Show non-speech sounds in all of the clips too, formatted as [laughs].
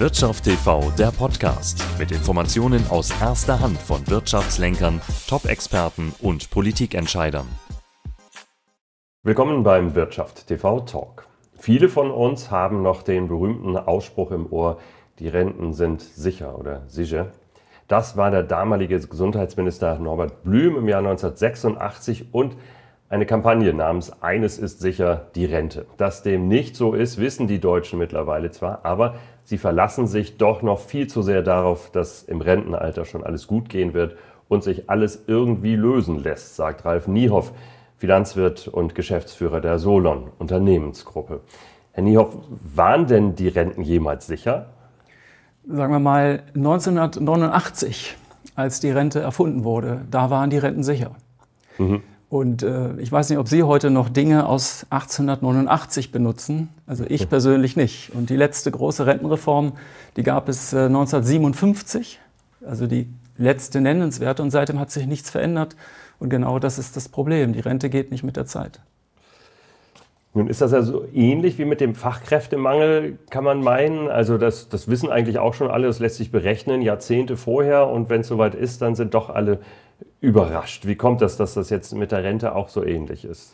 Wirtschaft TV, der Podcast mit Informationen aus erster Hand von Wirtschaftslenkern, Top-Experten und Politikentscheidern. Willkommen beim Wirtschaft TV Talk. Viele von uns haben noch den berühmten Ausspruch im Ohr, die Renten sind sicher oder sicher. Das war der damalige Gesundheitsminister Norbert Blüm im Jahr 1986 und eine Kampagne namens Eines ist sicher, die Rente. Dass dem nicht so ist, wissen die Deutschen mittlerweile zwar, aber sie verlassen sich doch noch viel zu sehr darauf, dass im Rentenalter schon alles gut gehen wird und sich alles irgendwie lösen lässt, sagt Ralf Niehoff, Finanzwirt und Geschäftsführer der Solon Unternehmensgruppe. Herr Niehoff, waren denn die Renten jemals sicher? Sagen wir mal 1989, als die Rente erfunden wurde, da waren die Renten sicher. Mhm. Und äh, ich weiß nicht, ob Sie heute noch Dinge aus 1889 benutzen. Also ich persönlich nicht. Und die letzte große Rentenreform, die gab es äh, 1957, also die letzte nennenswerte. Und seitdem hat sich nichts verändert. Und genau das ist das Problem. Die Rente geht nicht mit der Zeit. Nun ist das ja so ähnlich wie mit dem Fachkräftemangel, kann man meinen. Also das, das wissen eigentlich auch schon alle, das lässt sich berechnen, Jahrzehnte vorher. Und wenn es soweit ist, dann sind doch alle überrascht. Wie kommt das, dass das jetzt mit der Rente auch so ähnlich ist?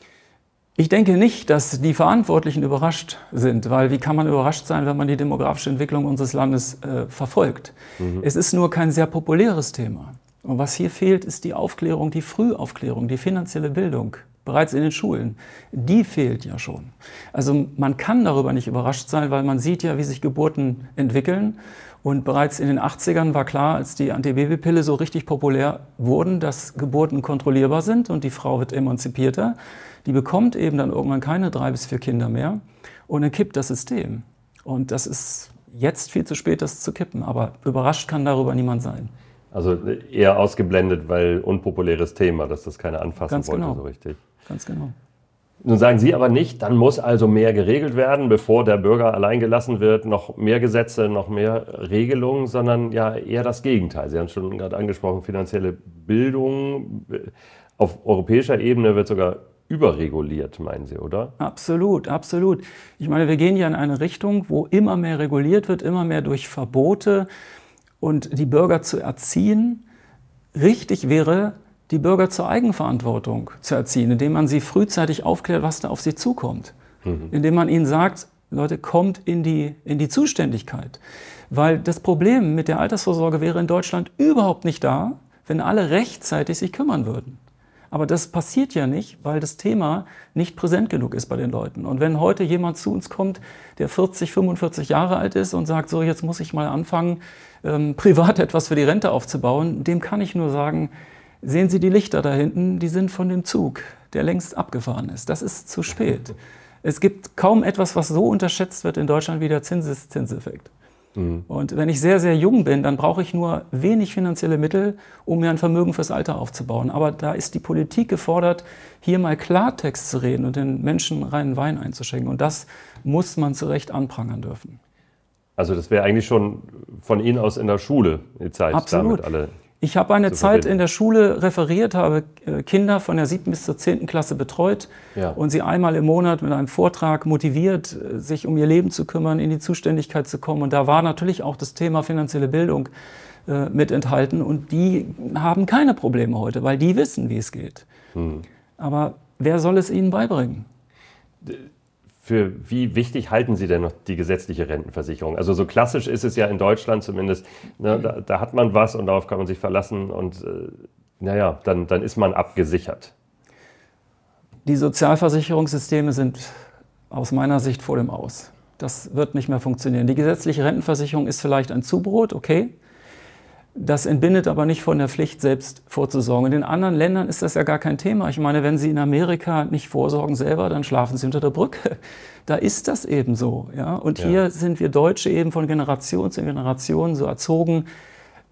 Ich denke nicht, dass die Verantwortlichen überrascht sind, weil wie kann man überrascht sein, wenn man die demografische Entwicklung unseres Landes äh, verfolgt? Mhm. Es ist nur kein sehr populäres Thema. Und was hier fehlt, ist die Aufklärung, die Frühaufklärung, die finanzielle Bildung, bereits in den Schulen. Die fehlt ja schon. Also man kann darüber nicht überrascht sein, weil man sieht ja, wie sich Geburten entwickeln. Und bereits in den 80ern war klar, als die Antibabypille so richtig populär wurden, dass Geburten kontrollierbar sind und die Frau wird emanzipierter. Die bekommt eben dann irgendwann keine drei bis vier Kinder mehr und dann kippt das System. Und das ist jetzt viel zu spät, das zu kippen. Aber überrascht kann darüber niemand sein. Also eher ausgeblendet, weil unpopuläres Thema, dass das keiner anfassen Ganz wollte genau. so richtig. Ganz genau. Nun sagen Sie aber nicht, dann muss also mehr geregelt werden, bevor der Bürger allein gelassen wird, noch mehr Gesetze, noch mehr Regelungen, sondern ja eher das Gegenteil. Sie haben es schon gerade angesprochen, finanzielle Bildung. Auf europäischer Ebene wird sogar überreguliert, meinen Sie, oder? Absolut, absolut. Ich meine, wir gehen ja in eine Richtung, wo immer mehr reguliert wird, immer mehr durch Verbote und die Bürger zu erziehen, richtig wäre, die Bürger zur Eigenverantwortung zu erziehen, indem man sie frühzeitig aufklärt, was da auf sie zukommt. Mhm. Indem man ihnen sagt, Leute, kommt in die, in die Zuständigkeit. Weil das Problem mit der Altersvorsorge wäre in Deutschland überhaupt nicht da, wenn alle rechtzeitig sich kümmern würden. Aber das passiert ja nicht, weil das Thema nicht präsent genug ist bei den Leuten. Und wenn heute jemand zu uns kommt, der 40, 45 Jahre alt ist und sagt, so jetzt muss ich mal anfangen, ähm, [laughs] privat etwas für die Rente aufzubauen, dem kann ich nur sagen, sehen Sie die Lichter da hinten, die sind von dem Zug, der längst abgefahren ist. Das ist zu spät. Es gibt kaum etwas, was so unterschätzt wird in Deutschland wie der Zinseszinseffekt. Mhm. Und wenn ich sehr, sehr jung bin, dann brauche ich nur wenig finanzielle Mittel, um mir ein Vermögen fürs Alter aufzubauen. Aber da ist die Politik gefordert, hier mal Klartext zu reden und den Menschen reinen Wein einzuschenken. Und das muss man zu Recht anprangern dürfen. Also das wäre eigentlich schon von Ihnen aus in der Schule die Zeit, Absolut. damit alle ich habe eine Zeit in der Schule referiert, habe äh, Kinder von der 7. bis zur 10. Klasse betreut ja. und sie einmal im Monat mit einem Vortrag motiviert, äh, sich um ihr Leben zu kümmern, in die Zuständigkeit zu kommen. Und da war natürlich auch das Thema finanzielle Bildung äh, mit enthalten. Und die haben keine Probleme heute, weil die wissen, wie es geht. Mhm. Aber wer soll es ihnen beibringen? für wie wichtig halten Sie denn noch die gesetzliche Rentenversicherung? Also so klassisch ist es ja in Deutschland zumindest, ne, da, da, hat man was und darauf kann man sich verlassen und äh, naja, dann, dann ist man abgesichert. Die Sozialversicherungssysteme sind aus meiner Sicht vor dem Aus. Das wird nicht mehr funktionieren. Die gesetzliche Rentenversicherung ist vielleicht ein Zubrot, okay, das entbindet aber nicht von der Pflicht, selbst vorzusorgen. In den anderen Ländern ist das ja gar kein Thema. Ich meine, wenn Sie in Amerika nicht vorsorgen selber, dann schlafen Sie unter der Brücke. Da ist das eben so. Ja? Und ja. hier sind wir Deutsche eben von Generation zu Generation so erzogen,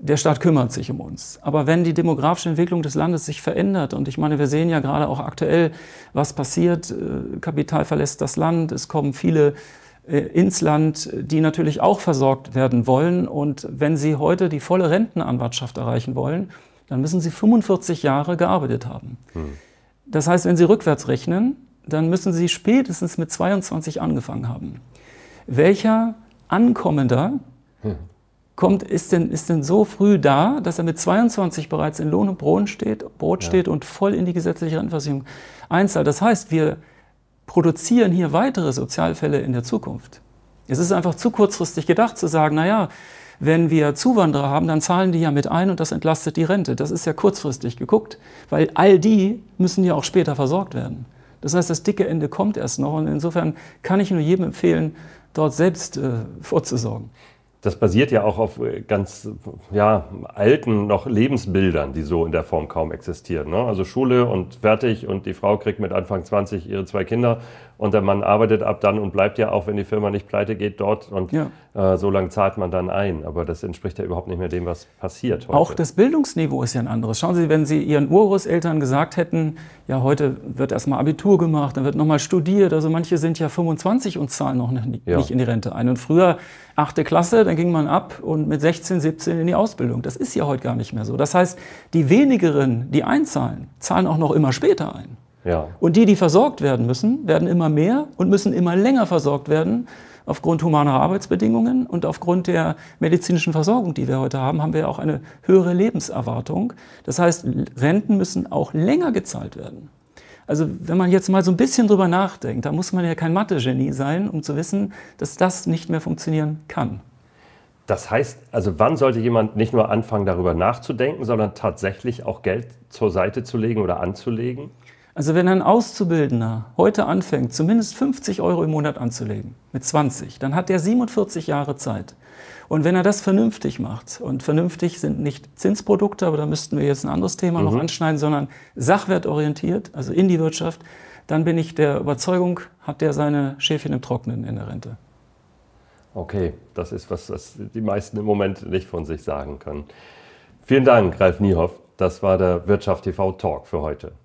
der Staat kümmert sich um uns. Aber wenn die demografische Entwicklung des Landes sich verändert, und ich meine, wir sehen ja gerade auch aktuell, was passiert, äh, Kapital verlässt das Land, es kommen viele äh, ins Land, die natürlich auch versorgt werden wollen. Und wenn Sie heute die volle Rentenanwartschaft erreichen wollen, dann müssen Sie 45 Jahre gearbeitet haben. Hm. Das heißt, wenn Sie rückwärts rechnen, dann müssen Sie spätestens mit 22 angefangen haben. Welcher Ankommender hm. kommt, ist, denn, ist denn so früh da, dass er mit 22 bereits in Lohn und Brot steht, Brot ja. steht und voll in die gesetzliche Rentenversicherung einzahlt? Das heißt, wir produzieren hier weitere Sozialfälle in der Zukunft. Es ist einfach zu kurzfristig gedacht zu sagen, naja, wenn wir Zuwanderer haben, dann zahlen die ja mit ein und das entlastet die Rente. Das ist ja kurzfristig geguckt, weil all die müssen ja auch später versorgt werden. Das heißt, das dicke Ende kommt erst noch und insofern kann ich nur jedem empfehlen, dort selbst äh, vorzusorgen das basiert ja auch auf äh, ganz ja, alten noch Lebensbildern, die so in der Form kaum existieren. Ne? Also Schule und fertig und die Frau kriegt mit Anfang 20 ihre zwei Kinder und der Mann arbeitet ab dann und bleibt ja auch, wenn die Firma nicht pleite geht, dort und ja. Äh, so lange zahlt man dann ein. Aber das entspricht ja überhaupt nicht mehr dem, was passiert. Heute. Auch das Bildungsniveau ist ja ein anderes. Schauen Sie, wenn Sie Ihren Urgroßeltern gesagt hätten, ja, heute wird erstmal Abitur gemacht, dann wird nochmal studiert. Also manche sind ja 25 und zahlen noch nicht, ja. in die Rente ein. Und früher achte Klasse, dann ging man ab und mit 16, 17 in die Ausbildung. Das ist ja heute gar nicht mehr so. Das heißt, die wenigeren, die einzahlen, zahlen auch noch immer später ein. Ja. Und die, die versorgt werden müssen, werden immer mehr und müssen immer länger versorgt werden aufgrund humaner Arbeitsbedingungen und aufgrund der medizinischen Versorgung, die wir heute haben, haben wir auch eine höhere Lebenserwartung. Das heißt, Renten müssen auch länger gezahlt werden. Also wenn man jetzt mal so ein bisschen drüber nachdenkt, da muss man ja kein Mathe-Genie sein, um zu wissen, dass das nicht mehr funktionieren kann. Das heißt, also wann sollte jemand nicht nur anfangen, darüber nachzudenken, sondern tatsächlich auch Geld zur Seite zu legen oder anzulegen? Also wenn ein Auszubildender heute anfängt, zumindest 50 Euro im Monat anzulegen, mit 20, dann hat er 47 Jahre Zeit. Und wenn er das vernünftig macht, und vernünftig sind nicht Zinsprodukte, aber da müssten wir jetzt ein anderes Thema mhm. noch anschneiden, sondern sachwertorientiert, also in die Wirtschaft, dann bin ich der Überzeugung, hat der seine Schäfchen im Trocknen in der Rente. Okay, das ist was, was die meisten im Moment nicht von sich sagen können. Vielen Dank, Ralf Niehoff. Das war der Wirtschaft TV Talk für heute.